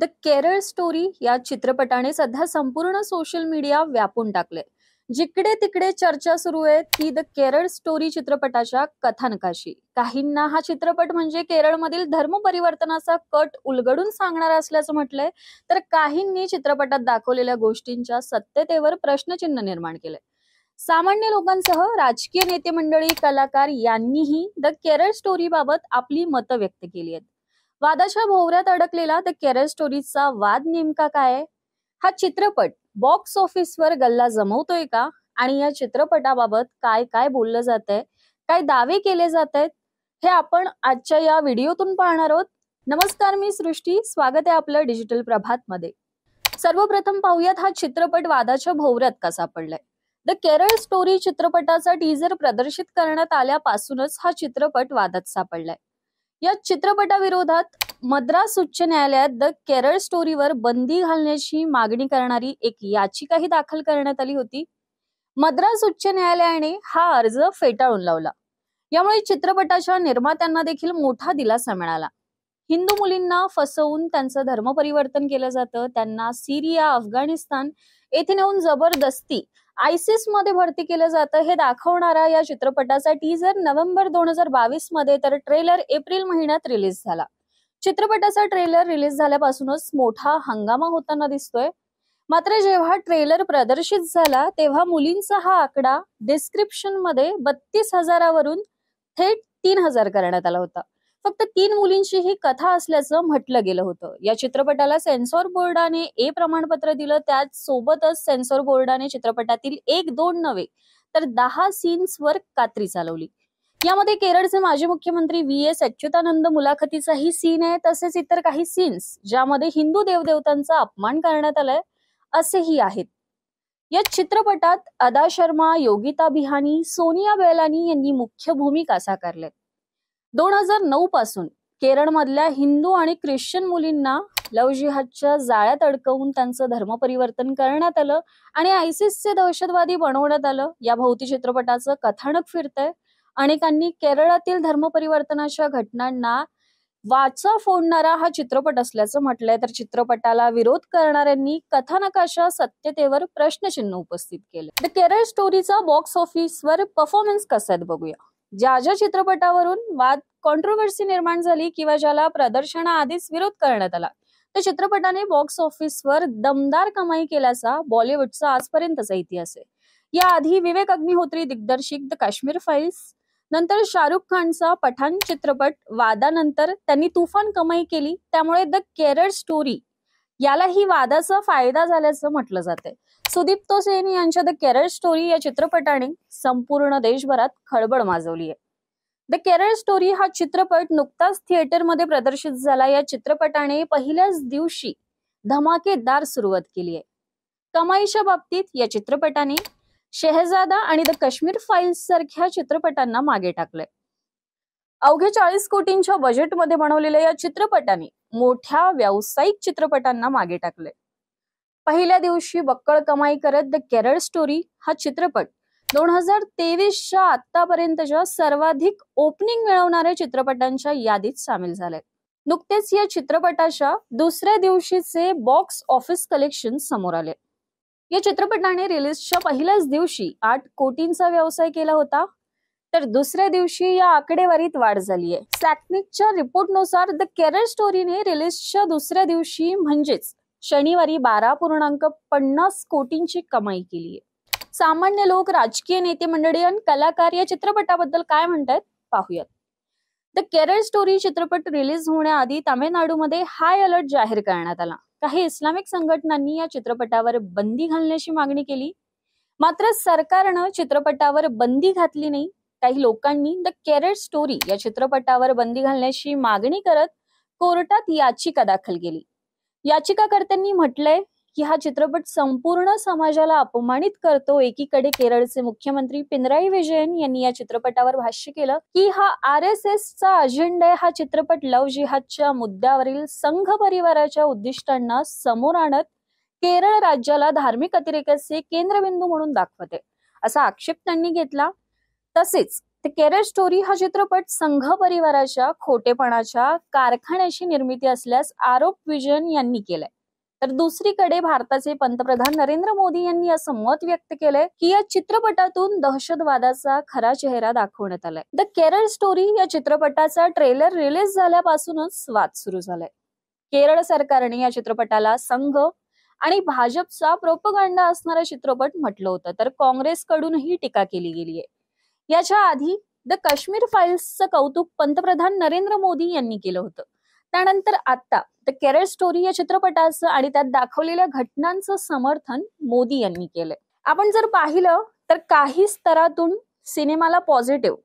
the Kerala story या चित्रपटाने सध्या संपूर्ण सोशल मीडिया व्यापून टाकले जिकडे तिकडे चर्चा सुरू आहे ती द केरळ स्टोरी चित्रपटाच्या कथानकाशी काहींना हा चित्रपट म्हणजे केरळमधील धर्म परिवर्तनाचा कट उलगडून सांगणार असल्याचं म्हटलंय तर काहींनी चित्रपटात दाखवलेल्या गोष्टींच्या सत्यतेवर प्रश्नचिन्ह निर्माण केलंय सामान्य लोकांसह राजकीय नेते मंडळी कलाकार यांनीही द केरळ स्टोरी बाबत आपली मतं व्यक्त केली आहेत वादाच्या भोवऱ्यात अडकलेला द केरळ स्टोरीजचा वाद नेमका काय हा चित्रपट बॉक्स ऑफिसवर गल्ला जमवतोय का आणि या चित्रपटाबाबत काय काय बोललं जात आहे काय दावे केले जात आहेत हे आपण आजच्या या व्हिडिओतून पाहणार आहोत नमस्कार मी सृष्टी स्वागत आहे आपलं डिजिटल प्रभात मध्ये सर्वप्रथम पाहूयात हा चित्रपट वादाच्या भोवऱ्यात कसा सापडलाय द केरळ स्टोरी चित्रपटाचा टीजर प्रदर्शित करण्यात आल्यापासूनच हा चित्रपट वादात सापडलाय या चित्रपटाविरोधात मद्रास उच्च न्यायालयात द केरळ स्टोरीवर बंदी घालण्याची मागणी करणारी एक याचिकाही दाखल करण्यात आली होती मद्रास उच्च न्यायालयाने हा अर्ज फेटाळून लावला यामुळे चित्रपटाच्या निर्मात्यांना देखील मोठा दिलासा मिळाला हिंदू मुलींना फसवून त्यांचं धर्मपरिवर्तन केलं जातं त्यांना सिरिया अफगाणिस्तान येथे नेऊन जबरदस्ती आयसिस मध्ये भरती केलं जातं हे दाखवणारा या चित्रपटाचा टीजर नोव्हेंबर दोन हजार बावीस मध्ये तर ट्रेलर एप्रिल महिन्यात रिलीज झाला चित्रपटाचा ट्रेलर रिलीज झाल्यापासूनच मोठा हंगामा होताना दिसतोय मात्र जेव्हा ट्रेलर प्रदर्शित झाला तेव्हा मुलींचा हा आकडा डिस्क्रिप्शन मध्ये बत्तीस हजारावरून थेट तीन हजार करण्यात आला होता फक्त तीन मुलींची ही कथा असल्याचं म्हटलं गेलं होतं या चित्रपटाला सेन्सॉर बोर्डाने ए प्रमाणपत्र दिलं त्याच सोबतच सेन्सॉर बोर्डाने चित्रपटातील एक दोन नव्हे तर दहा सीन्सवर कात्री चालवली यामध्ये केरळचे माजी मुख्यमंत्री व्ही एस अच्युतानंद मुलाखतीचाही सीन आहे तसेच इतर काही सीन्स ज्यामध्ये हिंदू देवदेवतांचा अपमान करण्यात आलाय असेही आहेत या चित्रपटात अदा शर्मा योगिता बिहानी सोनिया बेलानी यांनी मुख्य भूमिका साकारल्या दोन हजार नऊ पासून केरळमधल्या हिंदू आणि ख्रिश्चन मुलींना लव जिहादच्या जाळ्यात अडकवून त्यांचं धर्मपरिवर्तन करण्यात आलं आणि आयसिसचे दहशतवादी बनवण्यात आलं या भोवती चित्रपटाचं कथानक फिरतंय अनेकांनी केरळातील धर्मपरिवर्तनाच्या घटनांना वाचा फोडणारा हा चित्रपट असल्याचं म्हटलंय तर चित्रपटाला विरोध करणाऱ्यांनी कथानकाच्या सत्यतेवर प्रश्नचिन्ह उपस्थित केलं द केरळ स्टोरीचा बॉक्स ऑफिसवर परफॉर्मन्स कसा आहे बघूया ज्या ज्या चित्रपटावरून वाद कॉन्ट्रोवर्सी निर्माण झाली किंवा ज्याला प्रदर्शनाआधीच विरोध करण्यात आला त्या चित्रपटाने बॉक्स ऑफिसवर दमदार कमाई केल्याचा बॉलिवूडचा आजपर्यंतचा इतिहास आहे याआधी विवेक अग्निहोत्री दिग्दर्शित द काश्मीर फाईल्स नंतर शाहरुख खानचा पठाण चित्रपट वादानंतर त्यांनी तुफान कमाई केली त्यामुळे द केरळ स्टोरी याला ही वादाचा फायदा झाल्याचं म्हटलं जाते सुदीप्तो सेन यांच्या द केरळ स्टोरी या चित्रपटाने संपूर्ण देशभरात खळबळ माजवली आहे द केरळ स्टोरी हा चित्रपट नुकताच थिएटरमध्ये प्रदर्शित झाला या चित्रपटाने पहिल्याच दिवशी धमाकेदार सुरुवात केली आहे कमाईच्या बाबतीत या चित्रपटाने शेहजादा आणि द काश्मीर फाईल्स सारख्या चित्रपटांना मागे टाकलंय अवघे चाळीस कोटींच्या बजेटमध्ये बनवलेल्या या चित्रपटाने मोठ्या व्यावसायिक चित्रपटांना मागे टाकले पहिल्या दिवशी बक्कळ कमाई करत द केरळ स्टोरी हा चित्रपट दोन हजार तेवीसच्या आतापर्यंतच्या सर्वाधिक ओपनिंग मिळवणाऱ्या चित्रपटांच्या यादीत सामील झाले नुकतेच या चित्रपटाच्या दुसऱ्या दिवशीचे बॉक्स ऑफिस कलेक्शन समोर आले या चित्रपटाने रिलीजच्या पहिल्याच दिवशी आठ कोटींचा व्यवसाय केला होता तर दुसऱ्या दिवशी या आकडेवारीत वाढ झाली आहे सॅटनिकच्या रिपोर्टनुसार द केरळ स्टोरीने रिलीजच्या दुसऱ्या दिवशी म्हणजेच शनिवारी बारा पूर्णांक पन्नास कोटींची कमाई केली आहे सामान्य लोक राजकीय नेते मंडळी आणि कलाकार या चित्रपटाबद्दल काय म्हणतात पाहूयात द केरळ स्टोरी चित्रपट रिलीज होण्याआधी तामिळनाडूमध्ये हाय अलर्ट जाहीर करण्यात आला काही इस्लामिक संघटनांनी या चित्रपटावर बंदी घालण्याची मागणी केली मात्र सरकारनं चित्रपटावर बंदी घातली नाही काही लोकांनी द केरळ स्टोरी या चित्रपटावर बंदी घालण्याची मागणी करत कोर्टात याचिका दाखल केली याचिकाकर्त्यांनी म्हटलंय की हा चित्रपट संपूर्ण समाजाला अपमानित करतो एकीकडे केरळचे मुख्यमंत्री पिनराई विजयन यांनी या चित्रपटावर भाष्य केलं की हा आर एस एस चा अजेंडा हा चित्रपट लव जिहादच्या मुद्द्यावरील संघ परिवाराच्या उद्दिष्टांना समोर आणत केरळ राज्याला धार्मिक अतिरेकाचे केंद्रबिंदू म्हणून दाखवते असा आक्षेप त्यांनी घेतला तसेच केरळ स्टोरी हा चित्रपट संघ परिवाराच्या खोटेपणाच्या कारखान्याची निर्मिती असल्यास आरोप विजयन यांनी केलाय तर दुसरीकडे भारताचे पंतप्रधान नरेंद्र मोदी यांनी असं मत व्यक्त केलंय की या चित्रपटातून दहशतवादाचा खरा चेहरा दाखवण्यात आलाय द केरळ स्टोरी या चित्रपटाचा ट्रेलर रिलीज झाल्यापासूनच वाद सुरू झालाय केरळ सरकारने या चित्रपटाला संघ आणि भाजपचा प्रोपगांडा असणारा चित्रपट म्हटलं होतं तर काँग्रेसकडूनही टीका केली गेलीय याच्या आधी द काश्मीर फाईल्सचं कौतुक पंतप्रधान नरेंद्र मोदी यांनी केलं होतं त्यानंतर आता द केरळ स्टोरी या चित्रपटाचं आणि त्यात दाखवलेल्या घटनांचं समर्थन मोदी यांनी केलंय आपण जर पाहिलं तर काही स्तरातून सिनेमाला पॉझिटिव्ह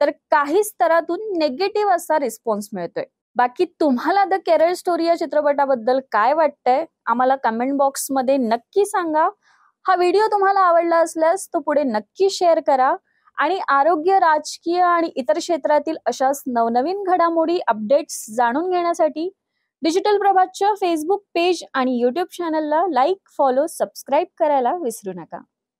तर काही स्तरातून नेगेटिव्ह असा रिस्पॉन्स मिळतोय बाकी तुम्हाला द केरळ स्टोरी या चित्रपटाबद्दल काय वाटतंय आम्हाला कमेंट बॉक्समध्ये नक्की सांगा हा व्हिडिओ तुम्हाला आवडला असल्यास तो पुढे नक्की शेअर करा आणि आरोग्य राजकीय आणि इतर क्षेत्रातील अशाच नवनवीन घडामोडी अपडेट्स जाणून घेण्यासाठी डिजिटल प्रभातच्या फेसबुक पेज आणि युट्यूब चॅनलला लाईक फॉलो सबस्क्राईब करायला विसरू नका